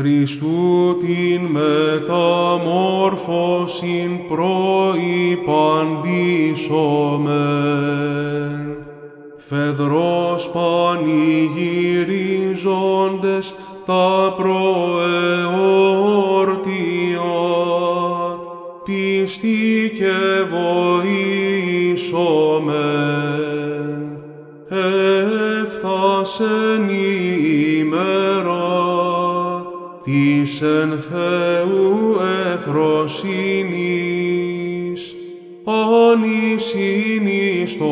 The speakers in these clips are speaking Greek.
Χριστού την μεταμόρφωσιν προϋπαντήσομεν. Φεδρός πανηγυρίζοντες τα προεόρτια, πίστη και βοήσομεν. της εν Θεού εφροσύνης, ανησύνης το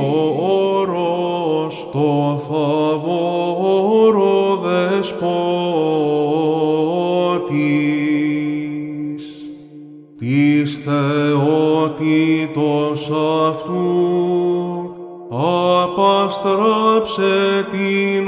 όρος, το θαβόρο δεσπότης. Της θεότητος αυτού, απαστράψε την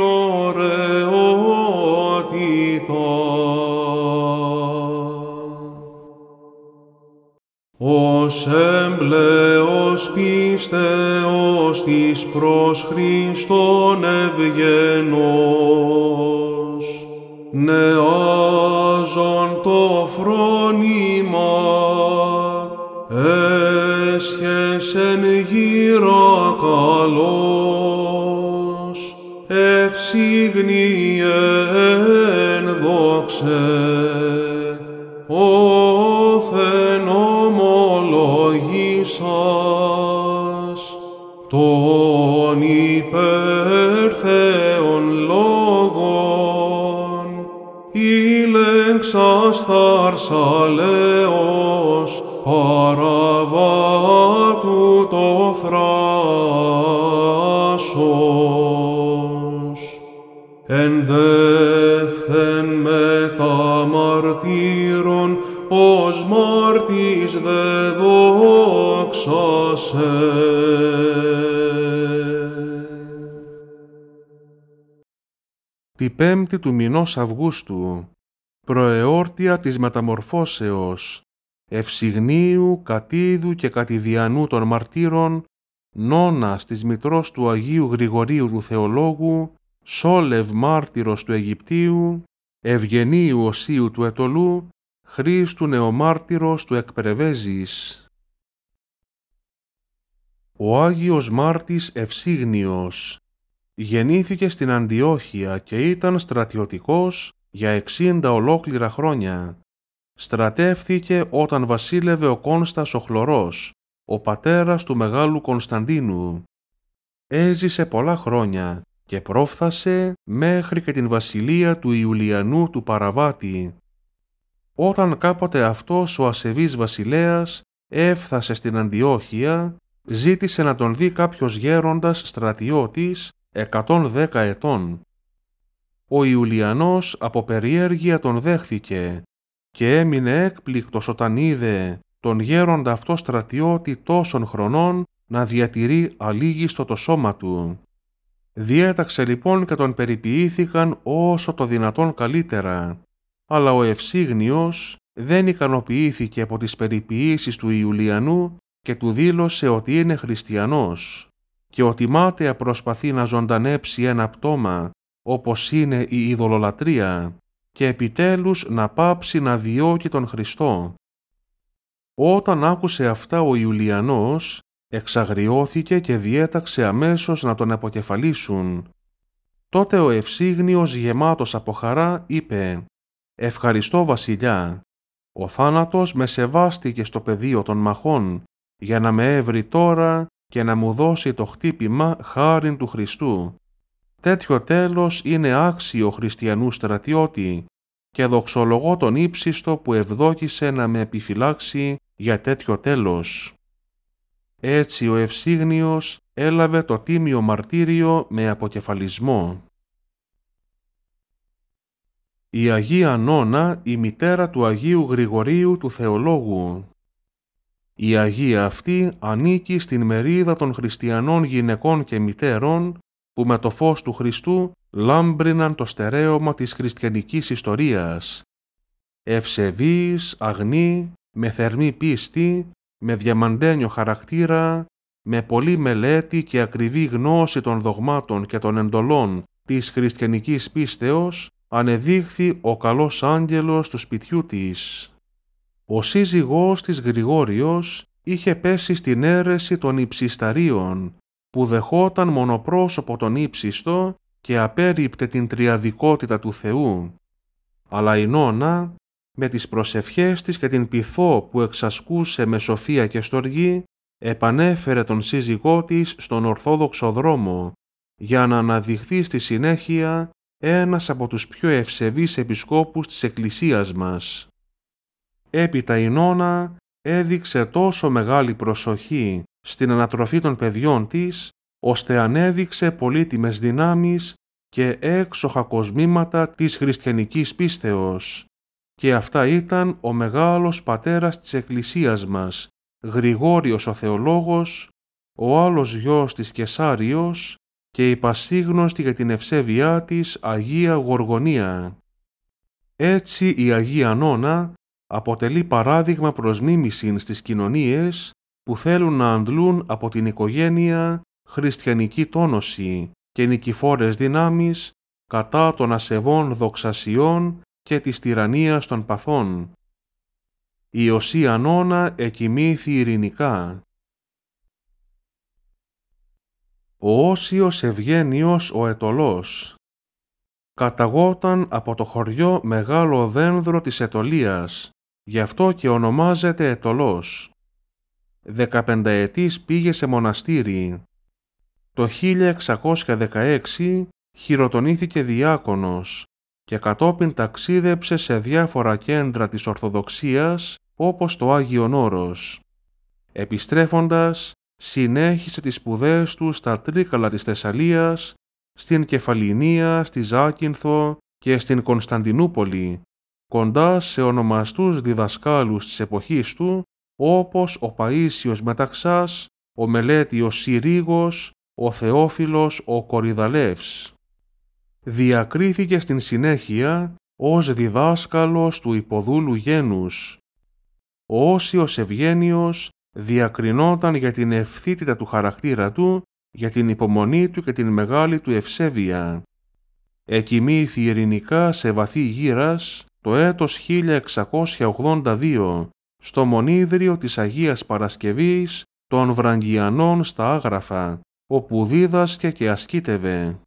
Θεός της προς Χριστόν ευγενός, νεάζον το φρόνημα, έσχεσεν γύρω καλός, ευσύγνη εν δόξε, ο εξός παραβά παραβάτου το θράσος. Εν δεύθεν με τα μαρτύρων, ως μάρτης δε δόξασε. Τη πέμπτη του μηνός Αυγούστου, προεόρτια της μεταμορφώσεως, ευσυγνίου, κατίδου και κατηδιανού των μαρτύρων, νόνας της μητρός του Αγίου Γρηγορίου του Θεολόγου, Σόλευ μάρτυρος του Αιγυπτίου, Ευγενίου Οσίου του Ετολού, Χρήστου νεομάρτυρος του Εκπρεβέζης. Ο Άγιος Μάρτης Ευσύγνιος γεννήθηκε στην Αντιόχεια και ήταν στρατιωτικός για 60 ολόκληρα χρόνια. Στρατεύθηκε όταν βασίλευε ο Κόνστας ο Χλωρός, ο πατέρας του Μεγάλου Κωνσταντίνου. Έζησε πολλά χρόνια και πρόφθασε μέχρι και την βασιλεία του Ιουλιανού του Παραβάτη. Όταν κάποτε αυτός ο ασεβής βασιλέας έφθασε στην Αντιόχεια, ζήτησε να τον δει κάποιος γέροντας στρατιώτης 110 ετών ο Ιουλιανός από περιέργεια τον δέχθηκε και έμεινε έκπληκτος όταν είδε τον γέροντα αυτό στρατιώτη τόσων χρονών να διατηρεί αλήγιστο το σώμα του. Διέταξε λοιπόν και τον περιποιήθηκαν όσο το δυνατόν καλύτερα, αλλά ο Ευσύγνιος δεν ικανοποιήθηκε από τις περιποιήσεις του Ιουλιανού και του δήλωσε ότι είναι χριστιανός και ότι μάταια προσπαθεί να ζωντανέψει ένα πτώμα όπως είναι η ειδωλολατρία και επιτέλους να πάψει να διώκει τον Χριστό. Όταν άκουσε αυτά ο Ιουλιανός, εξαγριώθηκε και διέταξε αμέσως να τον αποκεφαλίσουν. Τότε ο Ευσύγνιος γεμάτος από χαρά είπε «Ευχαριστώ βασιλιά, ο θάνατος με σεβάστηκε στο πεδίο των μαχών, για να με έβρει τώρα και να μου δώσει το χτύπημα χάριν του Χριστού. Τέτοιο τέλος είναι άξιο χριστιανού στρατιώτη και δοξολογώ τον ύψιστο που ευδόκησε να με επιφυλάξει για τέτοιο τέλος. Έτσι ο Ευσύγνιος έλαβε το τίμιο μαρτύριο με αποκεφαλισμό. Η Αγία Νόνα, η μητέρα του Αγίου Γρηγορίου του Θεολόγου. Η Αγία αυτή ανήκει στην μερίδα των χριστιανών γυναικών και μητέρων που με το φως του Χριστού λάμπριναν το στερέωμα της χριστιανικής ιστορίας. Ευσεβείς, αγνή, με θερμή πίστη, με διαμαντένιο χαρακτήρα, με πολλή μελέτη και ακριβή γνώση των δογμάτων και των εντολών της χριστιανικής πίστεως, ανεδείχθη ο καλός άγγελος του σπιτιού της. Ο σύζυγός της Γρηγόριος είχε πέσει στην αίρεση των υψισταρίων που δεχόταν μονοπρόσωπο τον ύψιστο και απέριπτε την τριαδικότητα του Θεού, αλλά η Νόνα, με τις προσευχές της και την πυθό που εξασκούσε με σοφία και στοργή, επανέφερε τον σύζυγό της στον ορθόδοξο δρόμο, για να αναδειχθεί στη συνέχεια ένας από τους πιο ευσεβείς επισκόπους της Εκκλησίας μας. Έπειτα η Νόνα έδειξε τόσο μεγάλη προσοχή στην ανατροφή των παιδιών της, ώστε ανέδειξε πολύτιμες δυνάμεις και έξοχα κοσμήματα της χριστιανικής πίστεως. Και αυτά ήταν ο μεγάλος πατέρας της Εκκλησίας μας, Γρηγόριος ο Θεολόγος, ο άλλος γιος της Κεσάριος και η πασίγνωστη για την ευσέβειά της Αγία Γοργονία. Έτσι η Αγία Νόνα αποτελεί παράδειγμα προς στις κοινωνίες που θέλουν να αντλούν από την οικογένεια χριστιανική τόνωση και νικηφόρες δυνάμεις κατά των ασεβών δοξασιών και της τυραννίας των παθών. Η οσία νόνα εκοιμήθη ειρηνικά. Ο όσιος ευγένιος ο ετολός καταγόταν από το χωριό μεγάλο δένδρο της Ετολίας, γι' αυτό και ονομάζεται Ετολός δεκαπενταετής πήγε σε μοναστήρι. Το 1616 χειροτονήθηκε διάκονος και κατόπιν ταξίδεψε σε διάφορα κέντρα της Ορθοδοξίας όπως το Άγιον Όρος. Επιστρέφοντας, συνέχισε τις σπουδές του στα Τρίκαλα της Θεσσαλίας, στην Κεφαλινία, στη Ζάκυνθο και στην Κωνσταντινούπολη, κοντά σε ονομαστούς διδασκάλους της εποχής του όπως ο Παΐσιος Μεταξάς, ο Μελέτιος Συρίγος, ο Θεόφιλος ο Κορυδαλεύς. Διακρίθηκε στην συνέχεια ως διδάσκαλος του υποδούλου γένους. Ο Όσιος Ευγένιος διακρινόταν για την ευθύτητα του χαρακτήρα του, για την υπομονή του και την μεγάλη του ευσέβεια. Εκοιμήθη ειρηνικά σε βαθύ γύρας το έτος 1682 στο μονίδριο της Αγίας Παρασκευής των Βραγγιανών στα Άγραφα, όπου δίδασκε και ασκήτευε.